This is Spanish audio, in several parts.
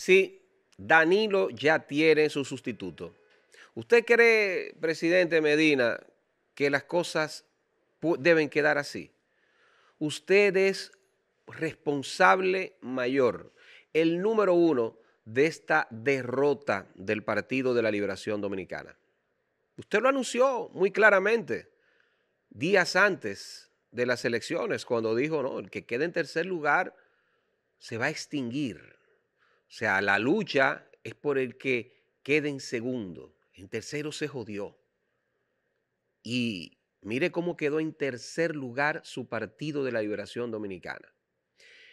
Sí, Danilo ya tiene su sustituto. ¿Usted cree, presidente Medina, que las cosas deben quedar así? Usted es responsable mayor, el número uno de esta derrota del Partido de la Liberación Dominicana. Usted lo anunció muy claramente días antes de las elecciones, cuando dijo, no, el que quede en tercer lugar se va a extinguir. O sea, la lucha es por el que quede en segundo. En tercero se jodió. Y mire cómo quedó en tercer lugar su partido de la liberación dominicana.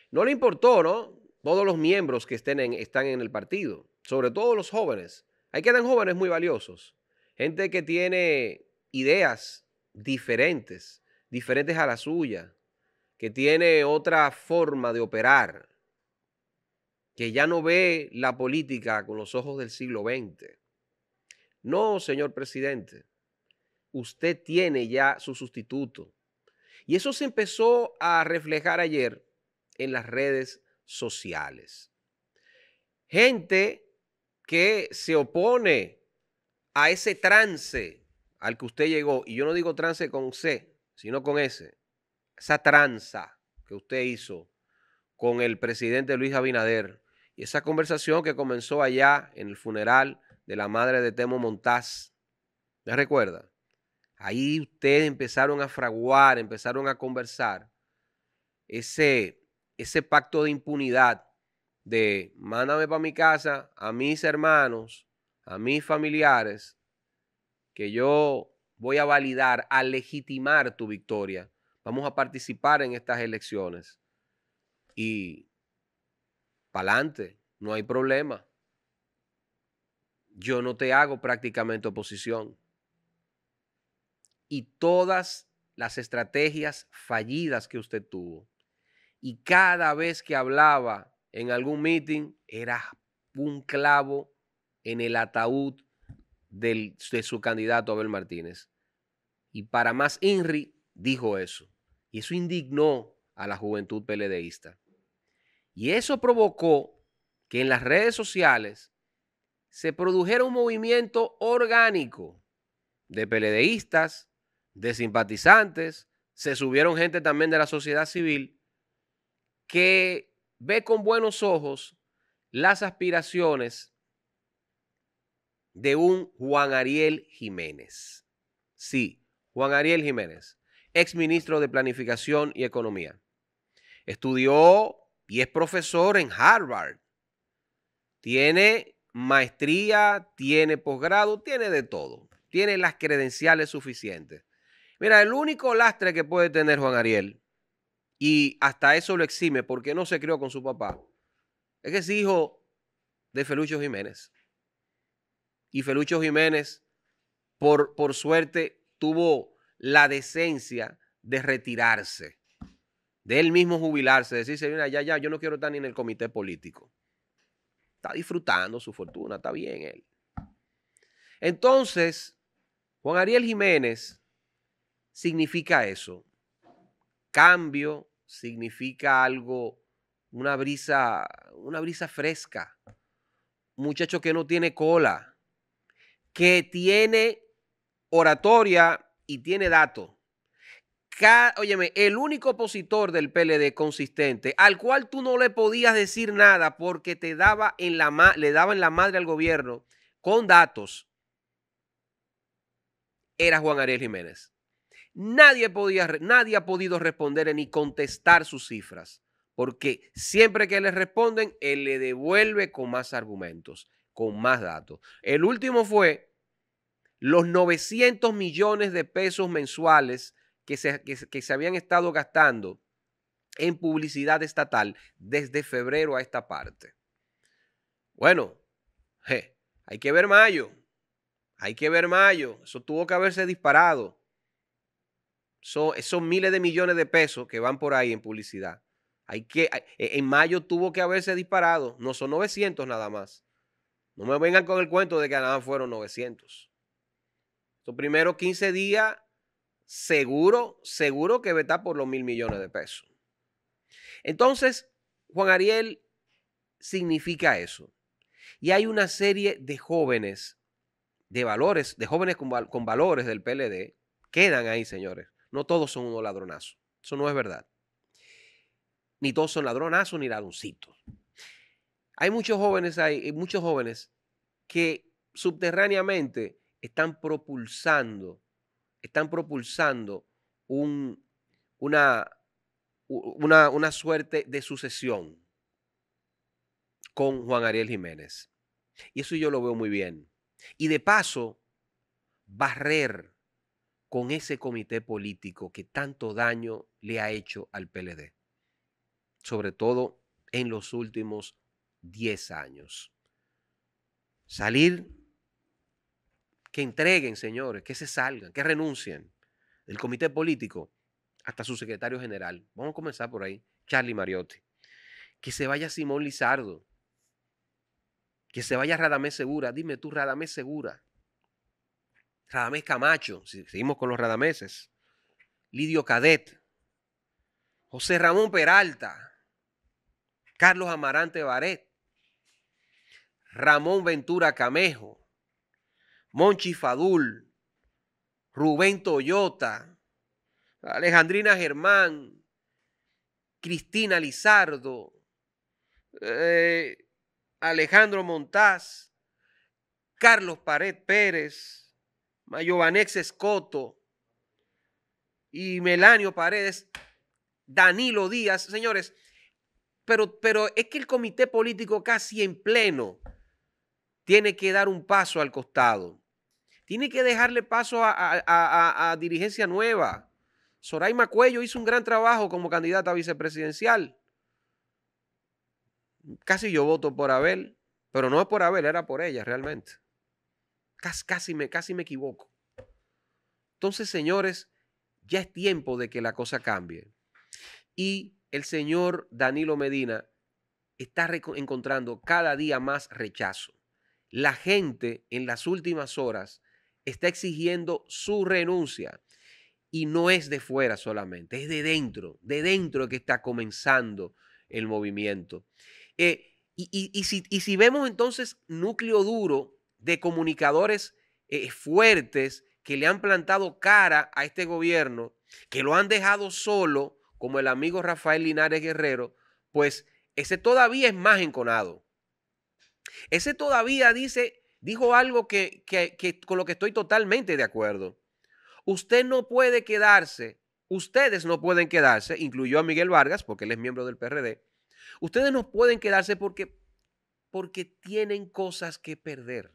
No le importó, ¿no? Todos los miembros que estén están en el partido, sobre todo los jóvenes. Ahí quedan jóvenes muy valiosos. Gente que tiene ideas diferentes, diferentes a la suya, que tiene otra forma de operar, que ya no ve la política con los ojos del siglo XX. No, señor presidente, usted tiene ya su sustituto. Y eso se empezó a reflejar ayer en las redes sociales. Gente que se opone a ese trance al que usted llegó, y yo no digo trance con C, sino con S, esa tranza que usted hizo con el presidente Luis Abinader y esa conversación que comenzó allá en el funeral de la madre de Temo Montaz, ¿me recuerda? Ahí ustedes empezaron a fraguar, empezaron a conversar ese, ese pacto de impunidad de mándame para mi casa a mis hermanos, a mis familiares, que yo voy a validar, a legitimar tu victoria. Vamos a participar en estas elecciones. Y adelante, no hay problema. Yo no te hago prácticamente oposición. Y todas las estrategias fallidas que usted tuvo, y cada vez que hablaba en algún meeting, era un clavo en el ataúd de su candidato Abel Martínez. Y para más, Inri dijo eso. Y eso indignó a la juventud peledeísta. Y eso provocó que en las redes sociales se produjera un movimiento orgánico de peledeístas, de simpatizantes, se subieron gente también de la sociedad civil que ve con buenos ojos las aspiraciones de un Juan Ariel Jiménez. Sí, Juan Ariel Jiménez, ex ministro de Planificación y Economía. Estudió y es profesor en Harvard. Tiene maestría, tiene posgrado, tiene de todo. Tiene las credenciales suficientes. Mira, el único lastre que puede tener Juan Ariel, y hasta eso lo exime porque no se crió con su papá, es que es hijo de Felucho Jiménez. Y Felucho Jiménez, por, por suerte, tuvo la decencia de retirarse de él mismo jubilarse, decirse, mira, ya, ya, yo no quiero estar ni en el comité político. Está disfrutando su fortuna, está bien él. Entonces, Juan Ariel Jiménez significa eso. Cambio significa algo, una brisa, una brisa fresca. Muchacho que no tiene cola, que tiene oratoria y tiene datos. Óyeme, el único opositor del PLD consistente, al cual tú no le podías decir nada porque te daba en la le daban la madre al gobierno con datos, era Juan Ariel Jiménez. Nadie, podía, nadie ha podido responder ni contestar sus cifras, porque siempre que le responden, él le devuelve con más argumentos, con más datos. El último fue los 900 millones de pesos mensuales que se, habían estado gastando en publicidad estatal desde febrero a esta parte. Bueno, hay que ver mayo. Hay que ver mayo. Eso tuvo que haberse disparado. esos son miles de millones de pesos que van por ahí en publicidad. Hay que, e, en mayo tuvo que haberse disparado. No son 900 nada más. No me vengan con el cuento de que nada fueron 900. Los primeros 15 días seguro, seguro que está por los mil millones de pesos. Entonces, Juan Ariel significa eso. Y hay una serie de jóvenes, de valores, de jóvenes con, valores del PLD, quedan ahí, señores. No todos son unos ladronazos. Eso no es verdad. Ni todos son ladronazos ni ladroncitos. Hay muchos jóvenes ahí, eh, muchos jóvenes que subterráneamente están propulsando están propulsando una, una suerte de sucesión con Juan Ariel Jiménez. Y eso yo lo veo muy bien. Y de paso, barrer con ese comité político que tanto daño le ha hecho al PLD, sobre todo en los últimos 10 años. Salir que entreguen, señores, que se salgan, que renuncien del comité político hasta su secretario general. Vamos a comenzar por ahí, Charlie Mariotti. Que se vaya Simón Lizardo. Que se vaya Radamés Segura. Dime tú, Radamés Segura. Radamés Camacho, si seguimos con los Radameses. Lidio Cadet. José Ramón Peralta. Carlos Amarante Baret. Ramón Ventura Camejo. Monchi Fadul, Rubén Toyota, Alejandrina Germán, Cristina Lizardo, eh, Alejandro Montaz, Carlos Pared Pérez, Mayobanex Escoto y Melanio Paredes, Danilo Díaz, señores, pero, pero es que el comité político casi en pleno tiene que dar un paso al costado. Tiene que dejarle paso a, dirigencia nueva. Soraima Macuello hizo un gran trabajo como candidata a vicepresidencial. Casi yo voto por Abel, pero no es por Abel, era por ella realmente. Casi, casi, me, casi me equivoco. Entonces, señores, ya es tiempo de que la cosa cambie. Y el señor Danilo Medina está encontrando cada día más rechazo. La gente en las últimas horas está exigiendo su renuncia. Y no es de fuera solamente, es de dentro, de dentro que está comenzando el movimiento. Eh, y, si, vemos entonces núcleo duro de comunicadores eh, fuertes que le han plantado cara a este gobierno, que lo han dejado solo, como el amigo Rafael Linares Guerrero, pues ese todavía es más enconado. Ese todavía dice, dijo algo que, con lo que estoy totalmente de acuerdo. Usted no puede quedarse, ustedes no pueden quedarse, incluyó a Miguel Vargas, porque él es miembro del PRD, ustedes no pueden quedarse porque, porque tienen cosas que perder.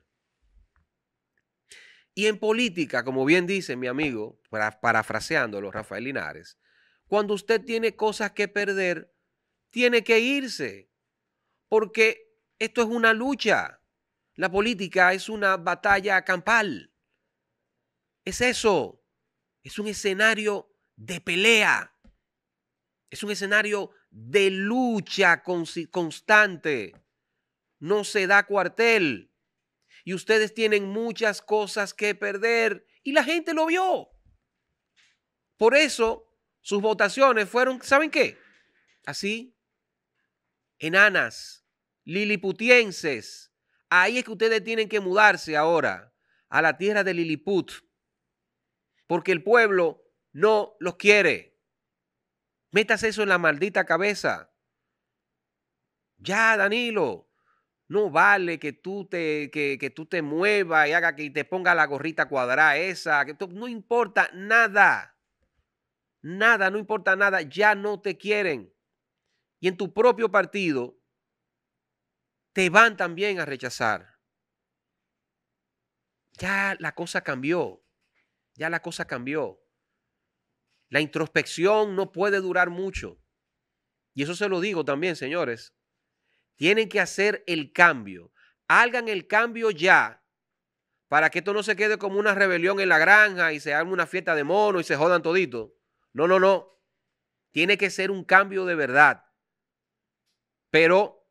Y en política, como bien dice mi amigo, para, parafraseándolo, Rafael Linares, cuando usted tiene cosas que perder, tiene que irse, porque esto es una lucha. La política es una batalla campal. Es eso. Es un escenario de pelea. Es un escenario de lucha constante. No se da cuartel. Y ustedes tienen muchas cosas que perder. Y la gente lo vio. Por eso sus votaciones fueron, ¿saben qué? Así, enanas, liliputienses, Ahí es que ustedes tienen que mudarse ahora a la tierra de Lilliput, porque el pueblo no los quiere. Métase eso en la maldita cabeza. Ya, Danilo, no vale que tú te, que, que tú te muevas y haga que te ponga la gorrita cuadrada esa. Que no importa nada. Nada, no importa nada. Ya no te quieren. Y en tu propio partido, te van también a rechazar. Ya la cosa cambió, ya la cosa cambió. La introspección no puede durar mucho. Y eso se lo digo también, señores. Tienen que hacer el cambio. Hagan el cambio ya para que esto no se quede como una rebelión en la granja y se haga una fiesta de mono y se jodan todito. No, no, no. Tiene que ser un cambio de verdad. Pero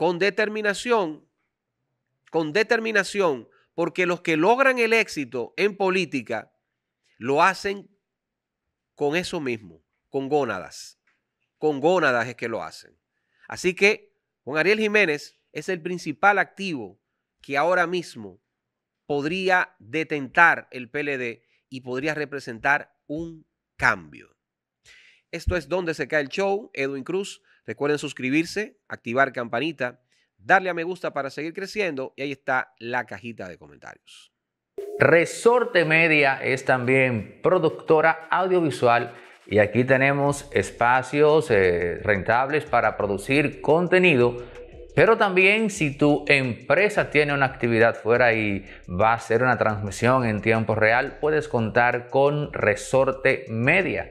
con determinación, con determinación, porque los que logran el éxito en política lo hacen con eso mismo, con gónadas. Con gónadas es que lo hacen. Así que Juan Ariel Jiménez es el principal activo que ahora mismo podría detentar el PLD y podría representar un cambio. Esto es Donde se cae el show. Edwin Cruz Recuerden suscribirse, activar campanita, darle a me gusta para seguir creciendo y ahí está la cajita de comentarios. Resorte Media es también productora audiovisual y aquí tenemos espacios eh, rentables para producir contenido. Pero también si tu empresa tiene una actividad fuera y va a hacer una transmisión en tiempo real, puedes contar con Resorte Media.